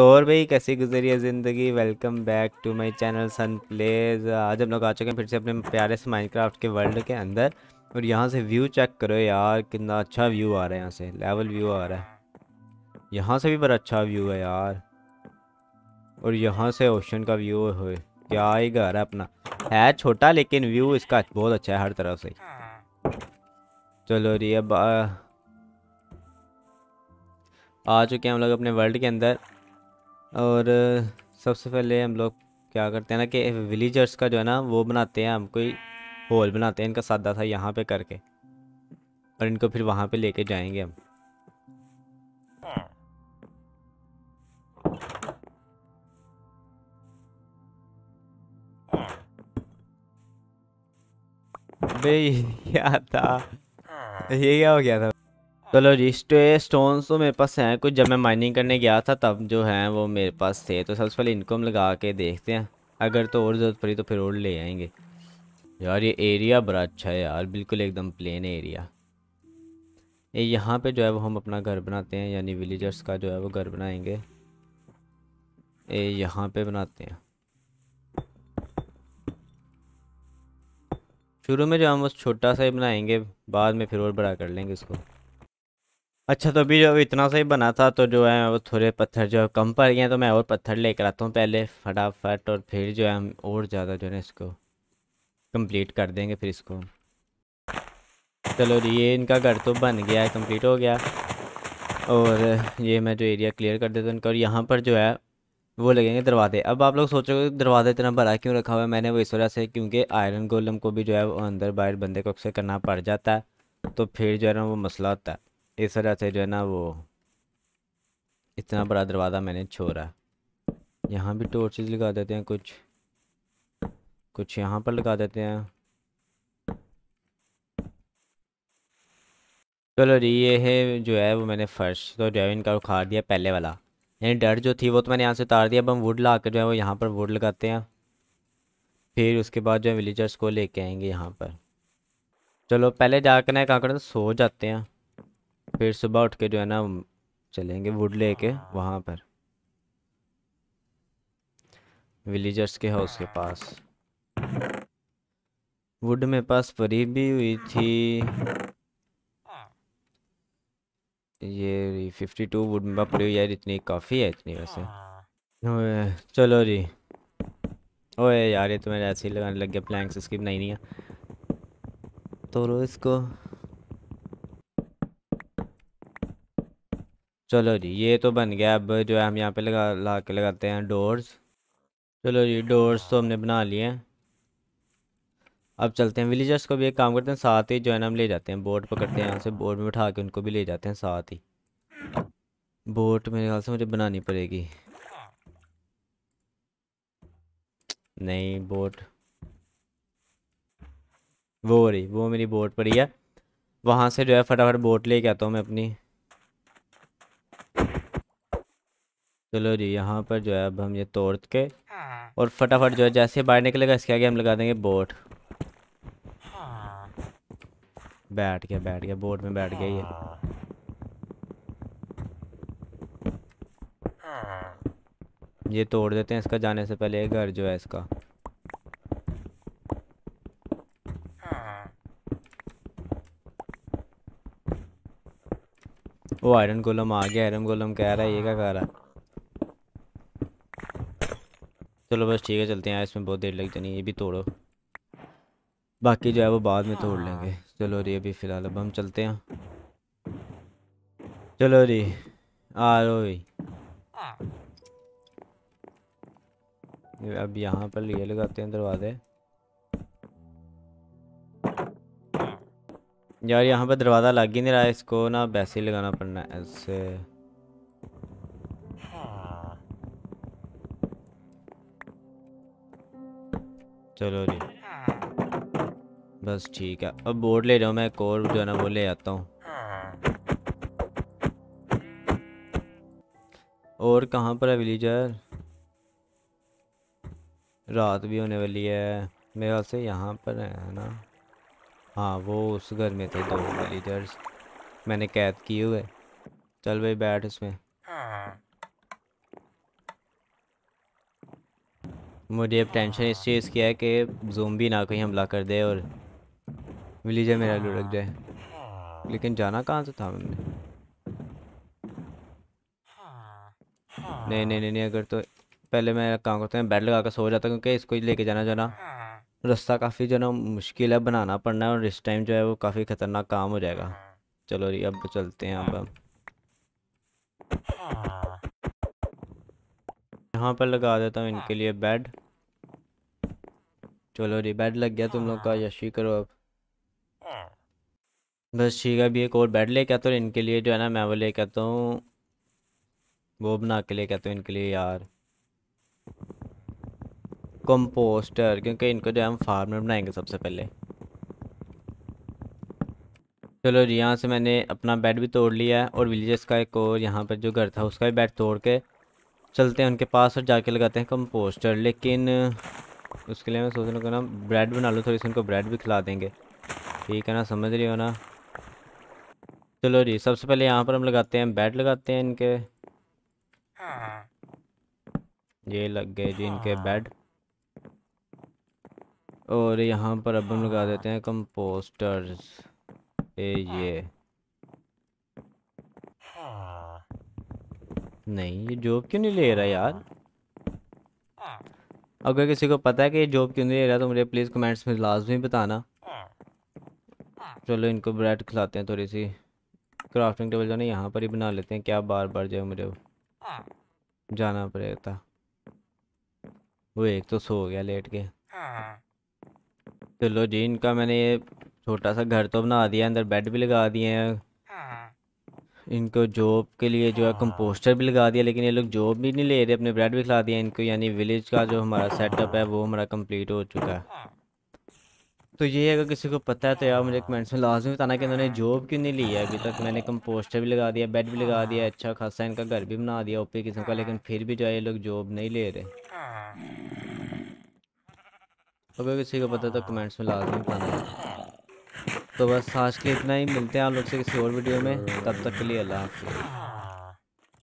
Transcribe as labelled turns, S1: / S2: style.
S1: तो और भाई कैसी गुजरी है ज़िंदगी welcome back to my channel सन प्लेज आज हम लोग आ चुके हैं फिर से अपने प्यारे से माइनक्राफ्ट के वर्ल्ड के अंदर और यहाँ से व्यू चेक करो यार कितना अच्छा व्यू आ रहा है यहाँ से लेवल व्यू आ रहा है यहाँ से भी बड़ा अच्छा व्यू है यार और यहाँ से ओशन का व्यू हो क्या ही घर है अपना है छोटा लेकिन व्यू इसका बहुत अच्छा है हर तरफ से चलो रही अब आ चुके हैं हम लोग अपने वर्ल्ड के अंदर और सबसे पहले हम लोग क्या करते हैं ना कि विलेजर्स का जो है ना वो बनाते हैं हम कोई हॉल बनाते हैं इनका सादा था यहाँ पे करके और इनको फिर वहाँ पे लेके जाएंगे हम भाई क्या था ये क्या हो गया था चलो जी स्टे स्टोन्स तो मेरे पास हैं कुछ जब मैं माइनिंग करने गया था तब जो हैं वो मेरे पास थे तो सबसे पहले इनकम लगा के देखते हैं अगर तो और ज़रूरत पड़ी तो फिर और ले आएंगे यार ये एरिया बड़ा अच्छा है यार बिल्कुल एकदम प्लेन एरिया ये यहाँ पे जो है वो हम अपना घर बनाते हैं यानी विलेजर्स का जो है वो घर बनाएंगे ये यहाँ पे बनाते हैं शुरू में जो हम बस छोटा सा ही बनाएंगे बाद में फिर और बड़ा कर लेंगे इसको अच्छा तो अभी जो इतना सही बना था तो जो है वो थोड़े पत्थर जो है कम पड़ गए तो मैं और पत्थर लेकर आता हूँ पहले फटाफट और फिर जो है हम और ज़्यादा जो है इसको कंप्लीट कर देंगे फिर इसको चलो ये इनका घर तो बन गया है कंप्लीट हो गया और ये मैं जो एरिया क्लियर कर देता हूँ इनका और यहाँ पर जो है वो लगेंगे दरवाजे अब आप लोग सोचोगे दरवाज़ा इतना बड़ा क्यों रखा हुआ है मैंने वो इस वजह से क्योंकि आयरन गोलम को भी जो है वो अंदर बाहर बंदे को अक्सर करना पड़ जाता है तो फिर जो है ना वो मसला होता है इस वजह से जो है ना वो इतना बड़ा दरवाज़ा मैंने छोड़ा है यहाँ भी टोर्चेज लगा देते हैं कुछ कुछ यहाँ पर लगा देते हैं चलो जी ये है जो है वो मैंने फर्श तो ड्राइविंग का उखाड़ दिया पहले वाला यानी डर जो थी वो तो मैंने यहाँ से उतार दिया अब हम वुड ला कर जो है वो यहाँ पर वुड लगाते हैं फिर उसके बाद जो है विलेजर्स को लेके आएंगे यहाँ पर चलो पहले जाकर ना कर तो सो जाते हैं फिर सुबह उठ के जो है ना चलेंगे वुड लेके हाँ। वहाँ पर विलेजर्स के हाउस के पास वुड में पास परी भी हुई थी ये फिफ्टी टू वुड में पड़ी हुई यार इतनी काफ़ी है इतनी वैसे चलो जी ओए यार ये तो मेरे ऐसे ही लगाने लग गया प्लैंक्स इसकी बनाई नहीं है तो रो इसको चलो जी ये तो बन गया अब जो है हम यहाँ पे लगा ला के लगाते हैं डोर्स चलो जी डोर्स तो हमने बना लिए हैं अब चलते हैं विलेजर्स को भी एक काम करते हैं साथ ही जो है ना हम ले जाते हैं बोट पकड़ते हैं यहाँ से बोट में उठा के उनको भी ले जाते हैं साथ ही बोट मेरे ख्याल से मुझे बनानी पड़ेगी नहीं बोट वो रही वो मेरी बोट पड़ी है वहाँ से जो है फटाफट बोट लेके आता हूँ मैं अपनी चलो जी यहाँ पर जो है अब हम ये तोड़ के हाँ। और फटाफट जो है जैसे बाहर निकलेगा इसके आगे हम लगा देंगे बोट हाँ। बैठ गया बैठ गया बोट में बैठ गया ये हाँ। ये तोड़ देते हैं इसका जाने से पहले ये घर जो है इसका वो आयरन गोलम आ गया आयरन गोलम कह रहा है ये क्या कह रहा है चलो बस ठीक है चलते हैं यार इसमें बहुत देर लग जानी ये भी तोड़ो बाकी जो है वो बाद में तोड़ लेंगे चलो रे अभी फ़िलहाल अब हम चलते हैं चलो रे आ रो अब यहाँ पर ये लगाते हैं दरवाजे यार यहाँ पर दरवाज़ा लग ही नहीं रहा है इसको ना वैसे ही लगाना पड़ना है ऐसे चलो जी हाँ। बस ठीक है अब बोर्ड ले जाओ मैं एक और जो है ना वो ले आता हूँ हाँ। और कहाँ पर है विलीजर रात भी होने वाली है मेरे ख्याल से यहाँ पर है ना हाँ वो उस घर में थे दो विलीजर्स मैंने कैद किए हुए चल भाई बैठ इसमें मुझे अब टेंशन इस चीज़ की है कि जूम भी ना कहीं हमला कर दे और विलीजर मेरा लुढ़क जाए लेकिन जाना कहाँ से था मैंने नहीं नहीं नहीं नहीं अगर तो पहले मैं काम करता हूँ बेड लगा कर सो जाता हूँ क्योंकि इसको लेके जाना जाना रास्ता काफ़ी जो ना मुश्किल है बनाना पड़ना है और इस टाइम जो है वो काफ़ी ख़तरनाक काम हो जाएगा चलो जी अब चलते हैं अब, अब। यहाँ पर लगा देता हूँ इनके लिए बेड हाँ। चलो जी बेड लग गया तुम लोग का हाँ। यशी करो अब हाँ। बस ठीक है अभी एक और बेड लेके आता हूँ इनके लिए जो है ना मैं वो लेके आता हूँ वो बना के ले कहता हूँ इनके लिए यार कंपोस्टर क्योंकि इनको जो है हम फार्म में बनाएंगे सबसे पहले चलो जी यहाँ से मैंने अपना बेड भी तोड़ लिया है और विलेजर्स का एक और यहाँ पर जो घर था उसका भी बेड तोड़ के चलते हैं उनके पास और जाके लगाते हैं कंपोस्टर लेकिन उसके लिए मैं सोच रहा हूँ ना ब्रेड बना लो थोड़ी सी उनको ब्रेड भी खिला देंगे ठीक है ना समझ रही हो ना चलो जी सबसे पहले यहाँ पर हम लगाते हैं बेड लगाते हैं इनके हाँ। ये लग गए जी इनके बेड हाँ। और यहाँ पर अब हम लगा देते हैं कंपोस्टर्स ये ये हाँ। नहीं ये जॉब क्यों नहीं ले रहा यार हाँ। अगर किसी को पता है कि ये जॉब क्यों नहीं ले रहा तो मुझे प्लीज़ कमेंट्स में लाजमी बताना हाँ। चलो इनको ब्रेड खिलाते हैं थोड़ी सी क्राफ्टिंग टेबल जो है यहाँ पर ही बना लेते हैं क्या बार बार जो मुझे हाँ। जाना पड़ेगा वो एक तो सो गया लेट के चलो जी इनका मैंने ये छोटा सा घर तो बना दिया अंदर बेड भी लगा दिए हैं इनको जॉब के लिए जो है कंपोस्टर भी लगा दिया लेकिन ये लोग जॉब भी नहीं ले रहे अपने ब्रेड भी खिला दिया इनको यानी विलेज का जो हमारा सेटअप है वो हमारा कंप्लीट हो चुका है तो ये अगर किसी को पता है तो यार मुझे कमेंट्स में लाजमी बताना कि इन्होंने जॉब क्यों नहीं ली है अभी तक मैंने कंपोस्टर भी लगा दिया बेड भी लगा दिया अच्छा खासा इनका घर भी बना दिया ओपी किस्म का लेकिन फिर भी जो है ये लोग जॉब नहीं ले रहे अगर किसी को पता है तो कमेंट्स में लाजमी बताना तो बस आज के इतना ही मिलते हैं आप लोग से किसी और वीडियो में तब तक के लिए अल्लाह हाफिज़